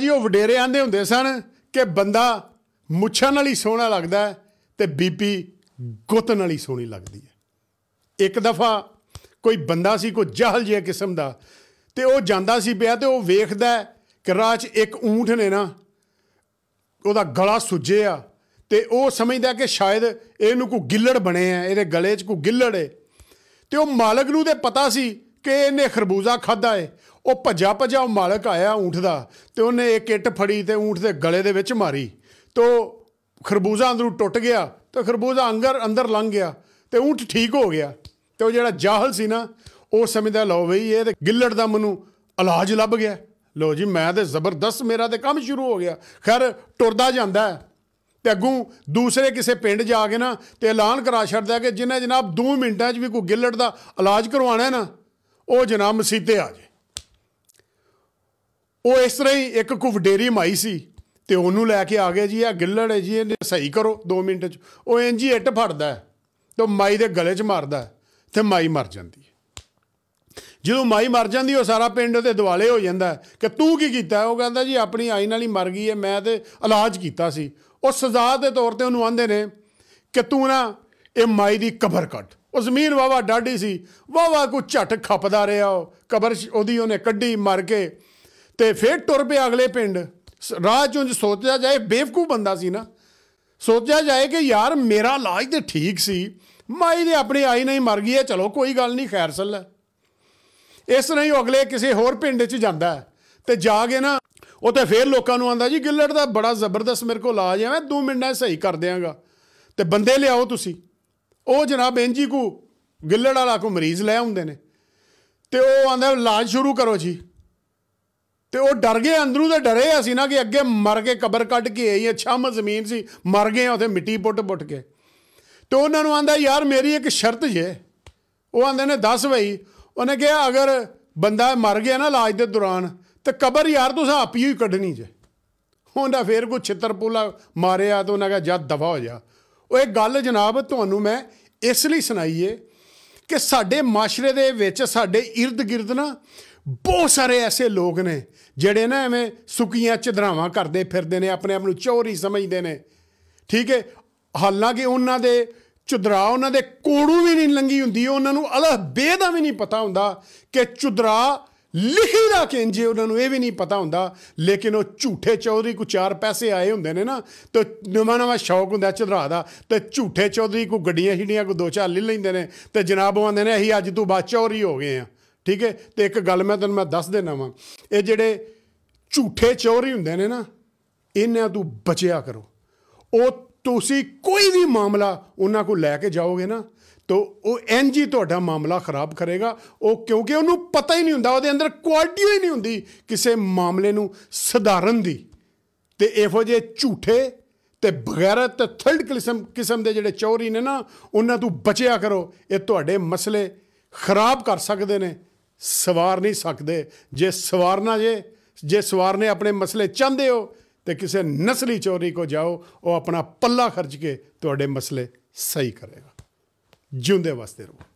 ਜੀ ਉਹ ਵਡੇਰੇ ਆਂਦੇ ਹੁੰਦੇ ਸਨ ਕਿ ਬੰਦਾ ਮੁੱਛਾਂ ਨਾਲ ਹੀ ਸੋਹਣਾ ਲੱਗਦਾ ਤੇ ਬੀਬੀ ਗੁੱਤ ਨਾਲ ਹੀ ਸੋਹਣੀ ਲੱਗਦੀ ਹੈ ਇੱਕ ਦਫਾ ਕੋਈ ਬੰਦਾ ਸੀ ਕੋ ਜਹਲ ਜਿਹਾ ਕਿਸਮ ਦਾ ਤੇ ਉਹ ਜਾਂਦਾ ਸੀ ਪਿਆ ਤੇ ਉਹ ਵੇਖਦਾ ਕਿ ਰਾਹ 'ਚ ਇੱਕ ਊਂਠ ਨੇ ਨਾ ਉਹਦਾ ਗਲਾ ਸੁਜਿਆ ਤੇ ਉਹ ਸਮਝਦਾ ਕਿ ਸ਼ਾਇਦ ਇਹਨੂੰ ਕੋ ਗਿੱਲੜ ਬਣੇ ਆ ਇਹਦੇ ਗਲੇ 'ਚ ਕੋ ਗਿੱਲੜ ਏ ਤੇ ਉਹ ਮਾਲਕ ਨੂੰ ਤੇ ਪਤਾ ਸੀ ਕਿ ਇਹਨੇ ਖਰਬੂਜ਼ਾ ਖਾਦਾ ਏ ਉਹ ਭੱਜਾ ਭੱਜਾ ਮਾਲਕ ਆਇਆ ਊਂਠ ਦਾ ਤੇ ਉਹਨੇ ਇੱਕ ਇੱਟ ਫੜੀ ਤੇ ਊਂਠ ਦੇ ਗਲੇ ਦੇ ਵਿੱਚ ਮਾਰੀ ਤੋ ਖਰਬੂਜ਼ਾ ਅੰਦਰੋਂ ਟੁੱਟ ਗਿਆ ਤੇ ਖਰਬੂਜ਼ਾ ਅੰਗਰ ਅੰਦਰ ਲੰਘ ਗਿਆ ਤੇ ਊਂਠ ਠੀਕ ਹੋ ਗਿਆ ਤੇ ਉਹ ਜਿਹੜਾ ਜਾਹਲ ਸੀ ਨਾ ਉਹ ਸਮਝਦਾ ਲੋ ਬਈ ਇਹ ਤੇ ਗਿੱਲੜ ਦਾ ਮੈਨੂੰ ਇਲਾਜ ਲੱਭ ਗਿਆ ਲੋ ਜੀ ਮੈਂ ਤੇ ਜ਼ਬਰਦਸਤ ਮੇਰਾ ਤੇ ਕੰਮ ਸ਼ੁਰੂ ਹੋ ਗਿਆ ਖੈਰ ਟੁਰਦਾ ਜਾਂਦਾ ਤੇ ਅੱਗੂ ਦੂਸਰੇ ਕਿਸੇ ਪਿੰਡ ਜਾ ਕੇ ਨਾ ਤੇ ਐਲਾਨ ਕਰਾ ਛੱਡਦਾ ਕਿ ਜਿਨ੍ਹਾਂ ਜਨਾਬ 2 ਮਿੰਟਾਂ 'ਚ ਵੀ ਕੋਈ ਗਿੱਲੜ ਦਾ ਇਲਾਜ ਕਰਵਾਣਾ ਹੈ ਨਾ ਉਹ ਜਨਾਬ ਮਸੀਤੇ ਆ ਜੇ ਉਹ ਇਸ ਤਰ੍ਹਾਂ ਹੀ ਇੱਕ ਕੁਵਡੇਰੀ ਮਾਈ ਸੀ ਤੇ ਉਹਨੂੰ ਲੈ ਕੇ ਆ ਗਿਆ ਜੀ ਇਹ ਗਿੱਲੜ ਹੈ ਜੀ ਇਹਨੇ ਸਹੀ ਕਰੋ 2 ਮਿੰਟ ਚ ਉਹ ਇੰਜ ਹੀ ਇੱਟ ਫੜਦਾ ਤੇ ਮਾਈ ਦੇ ਗਲੇ 'ਚ ਮਾਰਦਾ ਤੇ ਮਾਈ ਮਰ ਜਾਂਦੀ ਹੈ ਜਦੋਂ ਮਾਈ ਮਰ ਜਾਂਦੀ ਉਹ ਸਾਰਾ ਪਿੰਡ ਉਹਦੇ ਦਿਵਾਲੇ ਹੋ ਜਾਂਦਾ ਕਿ ਤੂੰ ਕੀ ਕੀਤਾ ਉਹ ਕਹਿੰਦਾ ਜੀ ਆਪਣੀ ਆਈ ਨਾਲ ਹੀ ਮਰ ਗਈ ਹੈ ਮੈਂ ਤੇ ਇਲਾਜ ਕੀਤਾ ਸੀ ਉਹ ਸਜ਼ਾ ਦੇ ਤੌਰ ਤੇ ਉਹਨੂੰ ਆਂਦੇ ਨੇ ਕਿ ਤੂੰ ਨਾ ਇਹ ਮਾਈ ਦੀ ਕਬਰ ਕੱਟ ਉਹ ਜ਼ਮੀਨ ਵਾਵਾ ਡਾਢੀ ਸੀ ਵਾਵਾ ਕੋ ਝਟ ਖਪਦਾ ਰਿਹਾ ਉਹ ਕਬਰ ਉਹਦੀ ਉਹਨੇ ਕੱਢੀ ਮਰ ਕੇ ਤੇ ਫਿਰ ਟੁਰ ਪਿਆ ਅਗਲੇ ਪਿੰਡ ਰਾਹ ਚੋਂ ਸੋਚਿਆ ਜਾਏ ਬੇਵਕੂ ਬੰਦਾ ਸੀ ਨਾ ਸੋਚਿਆ ਜਾਏ ਕਿ ਯਾਰ ਮੇਰਾ ਇਲਾਜ ਤੇ ਠੀਕ ਸੀ ਮਾਈ ਦੇ ਆਪਣੇ ਆਈ ਨਹੀਂ ਮਰ ਗਈ ਹੈ ਚਲੋ ਕੋਈ ਗੱਲ ਨਹੀਂ ਖੈਰ ਸੱਲ ਹੈ ਇਸ ਤਰ੍ਹਾਂ ਹੀ ਅਗਲੇ ਕਿਸੇ ਹੋਰ ਪਿੰਡ 'ਚ ਜਾਂਦਾ ਤੇ ਜਾ ਕੇ ਨਾ ਉਹ ਤੇ ਫੇਰ ਲੋਕਾਂ ਨੂੰ ਆਂਦਾ ਜੀ ਗਿੱਲੜ ਦਾ ਬੜਾ ਜ਼ਬਰਦਸਤ ਮੇਰੇ ਕੋਲ ਇਲਾਜ ਐ ਮੈਂ 2 ਮਿੰਟਾਂ ਸਹੀ ਕਰ ਦਿਆਂਗਾ ਤੇ ਬੰਦੇ ਲਿਆਓ ਤੁਸੀਂ ਉਹ ਜਨਾਬ ਇੰਜੀ ਕੋ ਗਿੱਲੜ ਵਾਲਾ ਕੋ ਮਰੀਜ਼ ਲੈ ਆਉਂਦੇ ਨੇ ਤੇ ਉਹ ਆਂਦਾ ਇਲਾਜ ਸ਼ੁਰੂ ਕਰੋ ਜੀ ਤੇ ਉਹ ਡਰ ਗਏ ਅੰਦਰੋਂ ਦੇ ਡਰੇ ਅਸੀਂ ਨਾ ਕਿ ਅੱਗੇ ਮਰ ਕੇ ਕਬਰ ਕੱਢ ਕੇ ਆਈ ਹੈ ਛਮ ਜ਼ਮੀਨ ਸੀ ਮਰ ਗਏ ਉਥੇ ਮਿੱਟੀ ਪੁੱਟ ਪੁੱਟ ਕੇ ਤੇ ਉਹਨਾਂ ਨੂੰ ਆਂਦਾ ਯਾਰ ਮੇਰੀ ਇੱਕ ਸ਼ਰਤ ਜੇ ਉਹ ਆਂਦੇ ਨੇ ਦੱਸ ਬਈ ਉਹਨੇ ਕਿਹਾ ਅਗਰ ਬੰਦਾ ਮਰ ਗਿਆ ਨਾ ਇਲਾਜ ਦੇ ਦੌਰਾਨ ਤੇ ਕਬਰ ਯਾਰ ਤੁਸੀਂ ਆਪ ਹੀ ਕੱਢਣੀ ਜੇ ਉਹਨਾਂ ਫੇਰ ਕੋ ਛਿੱਤਰਪੂਲਾ ਮਾਰਿਆ ਤੇ ਉਹਨਾਂ ਕਹਾ ਜਦ ਦਫਾ ਹੋ ਜਾ ਉਹ ਇਹ ਗੱਲ ਜਨਾਬ ਤੁਹਾਨੂੰ ਮੈਂ ਇਸ ਲਈ ਸੁਣਾਈਏ ਕਿ ਸਾਡੇ ਮਾਸ਼ਰੇ ਦੇ ਵਿੱਚ ਸਾਡੇ ird-gird ਨਾ ਬਹੁਤ ਸਾਰੇ ਐਸੇ ਲੋਕ ਨੇ ਜਿਹੜੇ ਨਾ ਐਵੇਂ ਸੁਕੀਆਂ ਚਦਰਾਵਾਂ ਕਰਦੇ ਫਿਰਦੇ ਨੇ ਆਪਣੇ ਆਪ ਨੂੰ ਚੋਰੀ ਸਮਝਦੇ ਨੇ ਠੀਕ ਹੈ ਹਾਲਾਂਕਿ ਉਹਨਾਂ ਦੇ ਚਦਰਾ ਉਹਨਾਂ ਦੇ ਕੋੜੂ ਵੀ ਨਹੀਂ ਲੰਗੀ ਹੁੰਦੀ ਉਹਨਾਂ ਨੂੰ ਅਲਹ ਬੇਦਾ ਵੀ ਨਹੀਂ ਪਤਾ ਹੁੰਦਾ ਕਿ ਚਦਰਾ ਲਿਖੀ ਦਾ ਕਿੰਜੇ ਉਹਨਾਂ ਨੂੰ ਇਹ ਵੀ ਨਹੀਂ ਪਤਾ ਹੁੰਦਾ ਲੇਕਿਨ ਉਹ ਝੂਠੇ ਚੌਧਰੀ ਕੋ ਚਾਰ ਪੈਸੇ ਆਏ ਹੁੰਦੇ ਨੇ ਨਾ ਤੇ ਨਵਾਂ ਨਵਾਂ ਸ਼ੌਕ ਹੁੰਦਾ ਚਦਰਾ ਦਾ ਤੇ ਝੂਠੇ ਚੌਧਰੀ ਕੋ ਗੱਡੀਆਂ ਛੀੜੀਆਂ ਕੋ ਦੋ ਚਾਰ ਲੈ ਲੈਂਦੇ ਨੇ ਤੇ ਜਨਾਬ ਆਉਂਦੇ ਨੇ ਅਸੀਂ ਅੱਜ ਤੋਂ ਬਾਅਦ ਚੌਰੀ ਹੋ ਗਏ ਆ ਠੀਕ ਹੈ ਤੇ ਇੱਕ ਗੱਲ ਮੈਂ ਤੈਨੂੰ ਮੈਂ ਦੱਸ ਦੇਣਾ ਵਾਂ ਇਹ ਜਿਹੜੇ ਝੂਠੇ ਚੋਰੀ ਹੁੰਦੇ ਨੇ ਨਾ ਇਹਨਾਂ ਤੋਂ ਬਚਿਆ ਕਰੋ ਉਹ ਤੁਸੀਂ ਕੋਈ ਵੀ ਮਾਮਲਾ ਉਹਨਾਂ ਕੋਲ ਲੈ ਕੇ ਜਾਓਗੇ ਨਾ ਤੋ ਉਹ ਐਨਜੀ ਤੁਹਾਡਾ ਮਾਮਲਾ ਖਰਾਬ ਕਰੇਗਾ ਉਹ ਕਿਉਂਕਿ ਉਹਨੂੰ ਪਤਾ ਹੀ ਨਹੀਂ ਹੁੰਦਾ ਉਹਦੇ ਅੰਦਰ ਕੁਆਲਿਟੀ ਹੀ ਨਹੀਂ ਹੁੰਦੀ ਕਿਸੇ ਮਾਮਲੇ ਨੂੰ ਸਧਾਰਨ ਦੀ ਤੇ ਇਹੋ ਜਿਹੇ ਝੂਠੇ ਤੇ ਬਗੈਰਤ ਤੇ ਥਰਡ ਕਿਸਮ ਕਿਸਮ ਦੇ ਜਿਹੜੇ ਚੋਰੀ ਨੇ ਨਾ ਉਹਨਾਂ ਤੋਂ ਬਚਿਆ ਕਰੋ ਇਹ ਤੁਹਾਡੇ ਮਸਲੇ ਖਰਾਬ ਕਰ ਸਕਦੇ ਨੇ ਸਵਾਰ ਨਹੀਂ ਸਕਦੇ ਜੇ ਸਵਾਰ ਨਾ ਜੇ ਜੇ ਨੇ ਆਪਣੇ ਮਸਲੇ ਚਾਹਦੇ ਹੋ ਤੇ ਕਿਸੇ ਨਸਲੀ ਚੋਰੀ ਕੋ ਜਾਓ ਉਹ ਆਪਣਾ ਪੱਲਾ ਖਰਚ ਕੇ ਤੁਹਾਡੇ ਮਸਲੇ ਸਹੀ ਕਰੇਗਾ ਜਿਉਂਦੇ ਵਾਸਤੇ ਰਹੋ